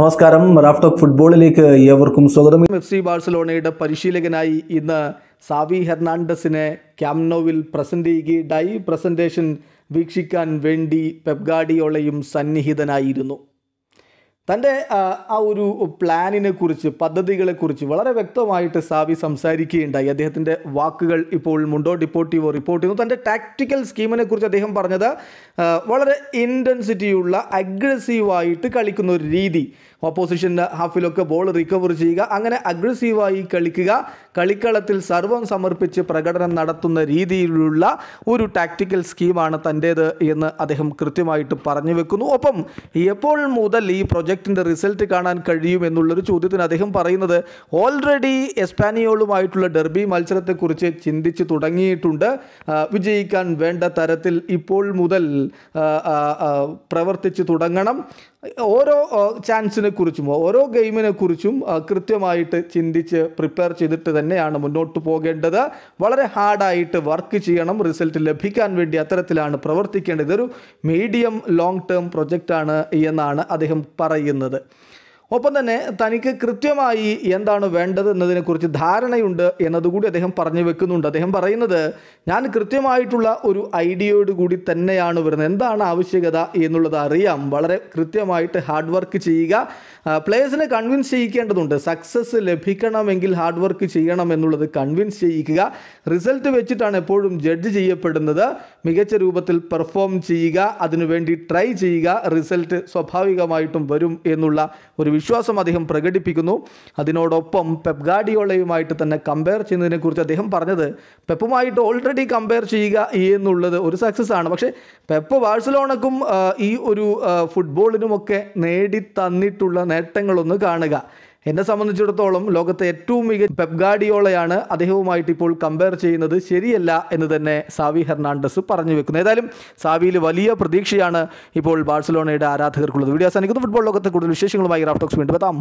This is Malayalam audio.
നമസ്കാരം റാഫ് ടോക്ക് ഫുട്ബോളിലേക്ക് ഏവർക്കും സ്വാഗതം എഫ് സി ബാഴ്സലോണയുടെ പരിശീലകനായി ഇന്ന് സാവി ഹെർണാണ്ടസിനെ ക്യാംനോവിൽ പ്രസന്റ് ചെയ്യുകയുണ്ടായി പ്രസന്റേഷൻ വീക്ഷിക്കാൻ വേണ്ടി പെബ്ഗാഡിയോളയും സന്നിഹിതനായിരുന്നു തൻ്റെ ആ ഒരു പ്ലാനിനെ കുറിച്ച് പദ്ധതികളെക്കുറിച്ച് വളരെ വ്യക്തമായിട്ട് സാവി സംസാരിക്കുകയുണ്ടായി അദ്ദേഹത്തിൻ്റെ വാക്കുകൾ ഇപ്പോൾ മുണ്ടോ ഡിപ്പോട്ടിവോ റിപ്പോർട്ട് ചെയ്യുന്നു തൻ്റെ ടാക്ടിക്കൽ സ്കീമിനെ കുറിച്ച് അദ്ദേഹം പറഞ്ഞത് വളരെ ഇൻറ്റൻസിറ്റിയുള്ള അഗ്രസീവായിട്ട് കളിക്കുന്ന ഒരു രീതി ഓപ്പോസിഷൻ്റെ ഹാഫിലൊക്കെ ബോൾ റിക്കവർ ചെയ്യുക അങ്ങനെ അഗ്രസീവായി കളിക്കുക കളിക്കളത്തിൽ സർവം സമർപ്പിച്ച് പ്രകടനം നടത്തുന്ന രീതിയിലുള്ള ഒരു ടാക്ടിക്കൽ സ്കീമാണ് തൻ്റേത് എന്ന് അദ്ദേഹം കൃത്യമായിട്ട് പറഞ്ഞു വെക്കുന്നു ഒപ്പം എപ്പോൾ മുതൽ ഈ പ്രൊജക്റ്റിൻ്റെ റിസൾട്ട് കാണാൻ കഴിയും എന്നുള്ളൊരു ചോദ്യത്തിന് അദ്ദേഹം പറയുന്നത് ഓൾറെഡി എസ്പാനിയോളുമായിട്ടുള്ള ഡെർബി മത്സരത്തെക്കുറിച്ച് ചിന്തിച്ച് തുടങ്ങിയിട്ടുണ്ട് വിജയിക്കാൻ വേണ്ട തരത്തിൽ ഇപ്പോൾ മുതൽ പ്രവർത്തിച്ചു തുടങ്ങണം ഓരോ ചാൻസിനെ കുറിച്ചും ഓരോ ഗെയിമിനെ കുറിച്ചും കൃത്യമായിട്ട് ചിന്തിച്ച് പ്രിപ്പയർ ചെയ്തിട്ട് തന്നെയാണ് മുന്നോട്ട് പോകേണ്ടത് വളരെ ഹാർഡായിട്ട് വർക്ക് ചെയ്യണം റിസൾട്ട് ലഭിക്കാൻ വേണ്ടി അത്തരത്തിലാണ് പ്രവർത്തിക്കേണ്ടത് ഇതൊരു മീഡിയം ലോങ് ടേം പ്രൊജക്റ്റാണ് എന്നാണ് അദ്ദേഹം പറയുന്നത് ഒപ്പം തന്നെ തനിക്ക് കൃത്യമായി എന്താണ് വേണ്ടത് എന്നതിനെക്കുറിച്ച് ധാരണയുണ്ട് എന്നതുകൂടി അദ്ദേഹം പറഞ്ഞു വെക്കുന്നുണ്ട് അദ്ദേഹം പറയുന്നത് ഞാൻ കൃത്യമായിട്ടുള്ള ഒരു ഐഡിയയോട് കൂടി തന്നെയാണ് വരുന്നത് എന്താണ് ആവശ്യകത എന്നുള്ളത് അറിയാം വളരെ കൃത്യമായിട്ട് ഹാർഡ് വർക്ക് ചെയ്യുക പ്ലേയേഴ്സിനെ കൺവിൻസ് ചെയ്യിക്കേണ്ടതുണ്ട് സക്സസ് ലഭിക്കണമെങ്കിൽ ഹാർഡ് വർക്ക് ചെയ്യണം എന്നുള്ളത് കൺവിൻസ് ചെയ്യിക്കുക റിസൾട്ട് വെച്ചിട്ടാണ് എപ്പോഴും ജഡ്ജ് ചെയ്യപ്പെടുന്നത് മികച്ച രൂപത്തിൽ പെർഫോം ചെയ്യുക അതിനുവേണ്ടി ട്രൈ ചെയ്യുക റിസൾട്ട് സ്വാഭാവികമായിട്ടും വരും എന്നുള്ള ഒരു വിശ്വാസം അദ്ദേഹം പ്രകടിപ്പിക്കുന്നു അതിനോടൊപ്പം പെപ് ഗാഡിയോളയുമായിട്ട് തന്നെ കമ്പയർ ചെയ്യുന്നതിനെക്കുറിച്ച് അദ്ദേഹം പറഞ്ഞത് പെപ്പുമായിട്ട് ഓൾറെഡി കമ്പയർ ചെയ്യുക എന്നുള്ളത് ഒരു സക്സസ് ആണ് പക്ഷേ പെപ്പ് ബാഴ്സലോണക്കും ഈ ഒരു ഫുട്ബോളിനുമൊക്കെ നേടി തന്നിട്ടുള്ള നേട്ടങ്ങളൊന്ന് കാണുക എന്നെ സംബന്ധിച്ചിടത്തോളം ലോകത്തെ ഏറ്റവും മികച്ച പെപ്ഗാഡിയോളയാണ് അദ്ദേഹവുമായിട്ട് ഇപ്പോൾ കമ്പയർ ചെയ്യുന്നത് ശരിയല്ല എന്ന് തന്നെ സാവി ഹെർണാണ്ടസ് പറഞ്ഞു വെക്കുന്നു ഏതായാലും സാവിയിൽ വലിയ പ്രതീക്ഷയാണ് ഇപ്പോൾ ബാഴ്സലോണയുടെ ആരാധകർക്കുള്ളത് വീഡിയോ അവസാനിക്കുന്നു ഫുട്ബോൾ ലോകത്തെ കൂടുതൽ വിശേഷങ്ങളുമായി റാഫ്റ്റോക്സ് വീണ്ടും എത്താം